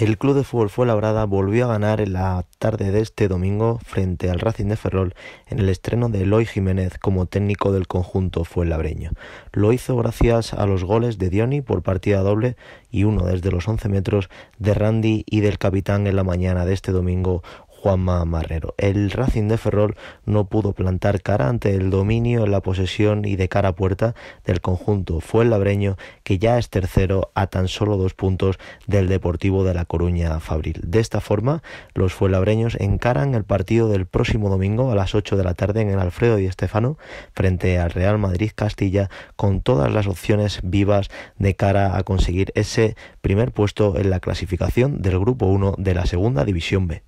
El Club de Fútbol Fuenlabrada volvió a ganar en la tarde de este domingo frente al Racing de Ferrol en el estreno de Eloy Jiménez como técnico del conjunto fuenlabreño. Lo hizo gracias a los goles de Dioni por partida doble y uno desde los 11 metros de Randy y del capitán en la mañana de este domingo Juanma Marrero. El Racing de Ferrol no pudo plantar cara ante el dominio en la posesión y de cara a puerta del conjunto fue el labreño que ya es tercero a tan solo dos puntos del Deportivo de La Coruña Fabril. De esta forma, los fuelabreños encaran el partido del próximo domingo a las 8 de la tarde en el Alfredo y Estefano frente al Real Madrid Castilla con todas las opciones vivas de cara a conseguir ese primer puesto en la clasificación del Grupo 1 de la Segunda División B.